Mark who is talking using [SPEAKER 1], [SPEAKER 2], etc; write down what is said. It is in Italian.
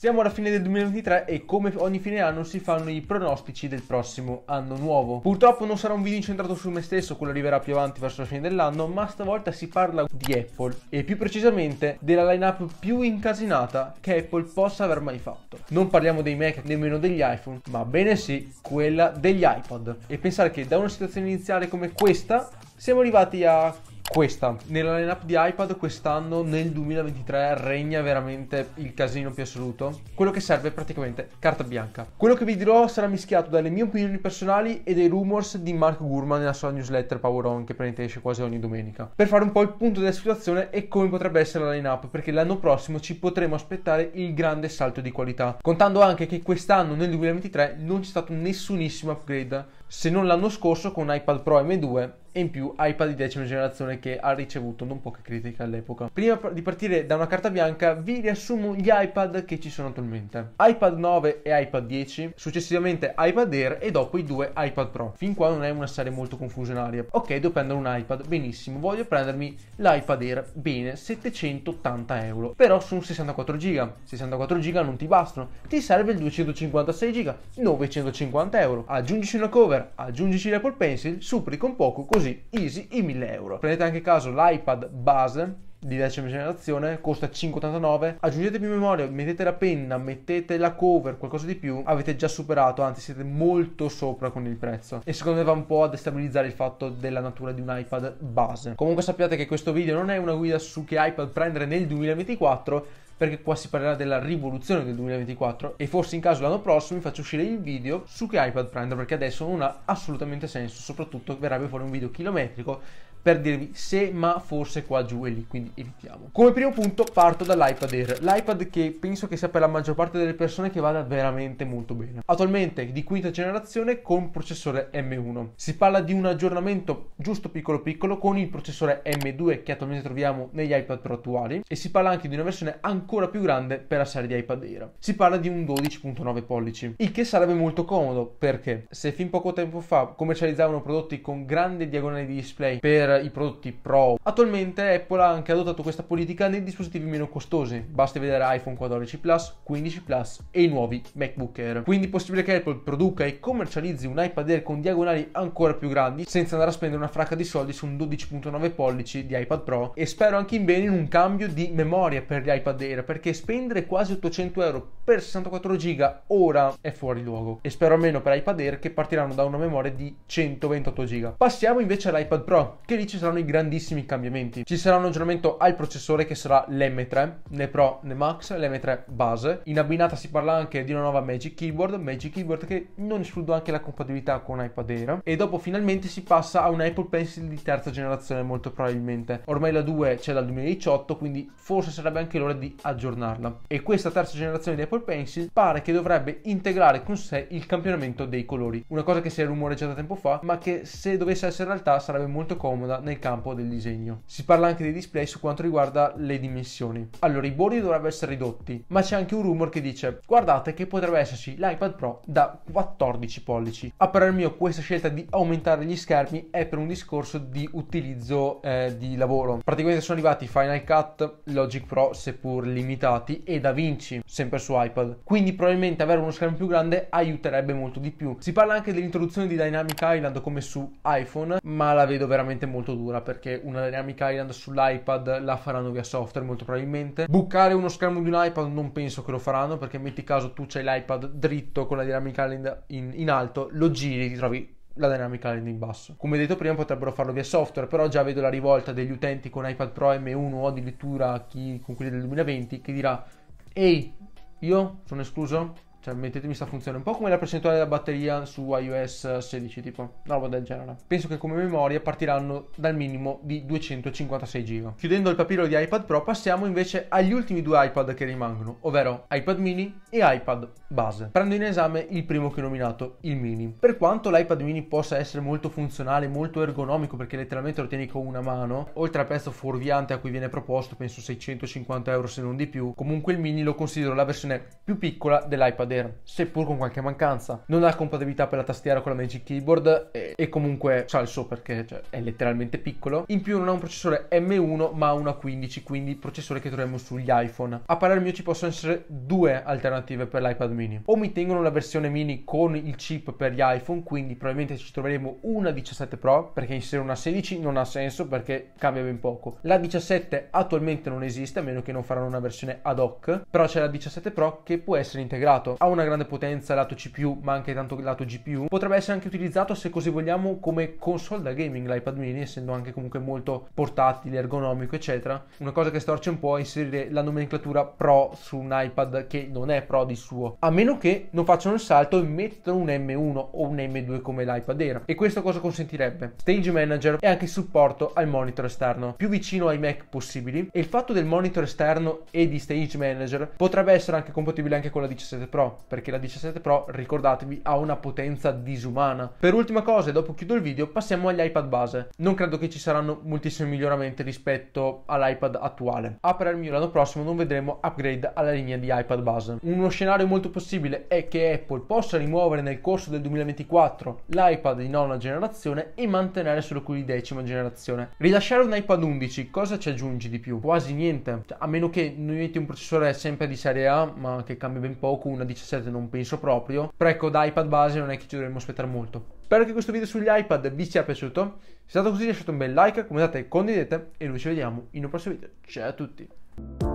[SPEAKER 1] Siamo alla fine del 2023 e come ogni fine anno si fanno i pronostici del prossimo anno nuovo. Purtroppo non sarà un video incentrato su me stesso, quello arriverà più avanti verso la fine dell'anno, ma stavolta si parla di Apple e più precisamente della lineup più incasinata che Apple possa aver mai fatto. Non parliamo dei Mac, nemmeno degli iPhone, ma bene sì, quella degli iPod. E pensare che da una situazione iniziale come questa siamo arrivati a questa, nella lineup di iPad quest'anno nel 2023 regna veramente il casino più assoluto. Quello che serve è praticamente carta bianca. Quello che vi dirò sarà mischiato dalle mie opinioni personali e dai rumors di Mark Gurman nella sua newsletter Power On che prende esce quasi ogni domenica. Per fare un po' il punto della situazione e come potrebbe essere la lineup perché l'anno prossimo ci potremo aspettare il grande salto di qualità. Contando anche che quest'anno nel 2023 non c'è stato nessunissimo upgrade se non l'anno scorso con iPad Pro M2 e in più iPad di decima generazione che ha ricevuto non poche critiche all'epoca. Prima di partire da una carta bianca vi riassumo gli iPad che ci sono attualmente. iPad 9 e iPad 10, successivamente iPad Air e dopo i due iPad Pro. Fin qua non è una serie molto confusionaria. Ok, devo prendere un iPad, benissimo, voglio prendermi l'iPad Air, bene, 780 euro. Però sono 64 giga, 64 giga non ti bastano, ti serve il 256 giga, 950 euro. Aggiungici una cover Super, aggiungici l'Apple Pencil, superi con poco, così easy i 1000 euro. Prendete anche caso l'iPad base di decima generazione costa 5,89 aggiungete più memoria mettete la penna mettete la cover qualcosa di più avete già superato anzi siete molto sopra con il prezzo e secondo me va un po' a destabilizzare il fatto della natura di un iPad base comunque sappiate che questo video non è una guida su che iPad prendere nel 2024 perché qua si parlerà della rivoluzione del 2024 e forse in caso l'anno prossimo vi faccio uscire il video su che iPad prendo perché adesso non ha assolutamente senso, soprattutto verrebbe fuori un video chilometrico per dirvi se ma forse qua giù e lì, quindi evitiamo. Come primo punto parto dall'iPad Air, l'iPad che penso che sia per la maggior parte delle persone che vada veramente molto bene. Attualmente di quinta generazione con processore M1. Si parla di un aggiornamento giusto piccolo piccolo con il processore M2 che attualmente troviamo negli iPad Pro attuali e si parla anche di una versione ancora più grande per la serie di iPad Air. Si parla di un 12.9 pollici, il che sarebbe molto comodo perché se fin poco tempo fa commercializzavano prodotti con grande diagonale di display per per i prodotti Pro. Attualmente Apple ha anche adottato questa politica nei dispositivi meno costosi, basta vedere iPhone 14 Plus, 15 Plus e i nuovi MacBook Air. Quindi è possibile che Apple produca e commercializzi un iPad Air con diagonali ancora più grandi senza andare a spendere una fracca di soldi su un 12.9 pollici di iPad Pro e spero anche in bene in un cambio di memoria per gli iPad Air perché spendere quasi 800 euro per 64 giga ora è fuori luogo e spero almeno per iPad Air che partiranno da una memoria di 128 giga. Passiamo invece all'iPad Pro che lì ci saranno i grandissimi cambiamenti. Ci sarà un aggiornamento al processore che sarà l'M3, né Pro né Max, l'M3 base. In abbinata si parla anche di una nuova Magic Keyboard, Magic Keyboard che non escludo anche la compatibilità con iPad Air. E dopo finalmente si passa a un Apple Pencil di terza generazione molto probabilmente. Ormai la 2 c'è dal 2018, quindi forse sarebbe anche l'ora di aggiornarla. E questa terza generazione di Apple Pencil pare che dovrebbe integrare con sé il campionamento dei colori. Una cosa che si è rumoreggiata tempo fa, ma che se dovesse essere realtà sarebbe molto comoda comoda nel campo del disegno. Si parla anche dei display su quanto riguarda le dimensioni. Allora i bordi dovrebbero essere ridotti, ma c'è anche un rumor che dice guardate che potrebbe esserci l'iPad Pro da 14 pollici. A parer mio questa scelta di aumentare gli schermi è per un discorso di utilizzo eh, di lavoro. Praticamente sono arrivati Final Cut, Logic Pro seppur limitati e DaVinci sempre su iPad. Quindi probabilmente avere uno schermo più grande aiuterebbe molto di più. Si parla anche dell'introduzione di Dynamic Island come su iPhone, ma la vedo veramente molto molto dura perché una Dynamic Island sull'iPad la faranno via software molto probabilmente. Bucare uno schermo di un iPad non penso che lo faranno perché metti caso tu c'hai l'iPad dritto con la Dynamic Island in, in alto, lo giri e ti trovi la Dynamic Island in basso. Come detto prima potrebbero farlo via software, però già vedo la rivolta degli utenti con iPad Pro M1 o addirittura chi, con quelli del 2020 che dirà ehi, io sono escluso? Cioè, mettetemi sta funzione, un po' come la percentuale della batteria su iOS 16, tipo, una roba del genere. Penso che come memoria partiranno dal minimo di 256 GB. Chiudendo il papiro di iPad Pro, passiamo invece agli ultimi due iPad che rimangono, ovvero iPad mini e iPad base. Prendo in esame il primo che ho nominato, il mini. Per quanto l'iPad mini possa essere molto funzionale, molto ergonomico, perché letteralmente lo tieni con una mano, oltre al pezzo fuorviante a cui viene proposto, penso 650 euro se non di più, comunque il mini lo considero la versione più piccola dell'iPad Deer, seppur con qualche mancanza. Non ha compatibilità per la tastiera con la Magic Keyboard e, e comunque c'ha il suo perché cioè, è letteralmente piccolo. In più non ha un processore M1 ma una 15, quindi processore che troviamo sugli iPhone. A parer mio ci possono essere due alternative per l'iPad mini. O mi tengono la versione mini con il chip per gli iPhone, quindi probabilmente ci troveremo una 17 Pro perché inserire una 16 non ha senso perché cambia ben poco. La 17 attualmente non esiste a meno che non faranno una versione ad hoc, però c'è la 17 Pro che può essere integrato ha una grande potenza lato CPU ma anche tanto lato GPU, potrebbe essere anche utilizzato se così vogliamo come console da gaming l'iPad mini essendo anche comunque molto portatile, ergonomico eccetera. Una cosa che storce un po' è inserire la nomenclatura Pro su un iPad che non è Pro di suo, a meno che non facciano il salto e mettano un M1 o un M2 come l'iPad era. E questo cosa consentirebbe? Stage Manager e anche supporto al monitor esterno, più vicino ai Mac possibili e il fatto del monitor esterno e di Stage Manager potrebbe essere anche compatibile anche con la 17 Pro perché la 17 Pro, ricordatevi, ha una potenza disumana. Per ultima cosa, e dopo chiudo il video, passiamo agli iPad base. Non credo che ci saranno moltissimi miglioramenti rispetto all'iPad attuale. A mio l'anno prossimo non vedremo upgrade alla linea di iPad base. Uno scenario molto possibile è che Apple possa rimuovere nel corso del 2024 l'iPad di nona generazione e mantenere solo quelli di decima generazione. Rilasciare un iPad 11 cosa ci aggiungi di più? Quasi niente. Cioè, a meno che non metti un processore sempre di serie A, ma che cambia ben poco, una 17 2017 non penso proprio, però ecco da iPad base non è che ci dovremmo aspettare molto. Spero che questo video sugli iPad vi sia piaciuto, se è stato così lasciate un bel like, commentate, condividete e noi ci vediamo in un prossimo video. Ciao a tutti!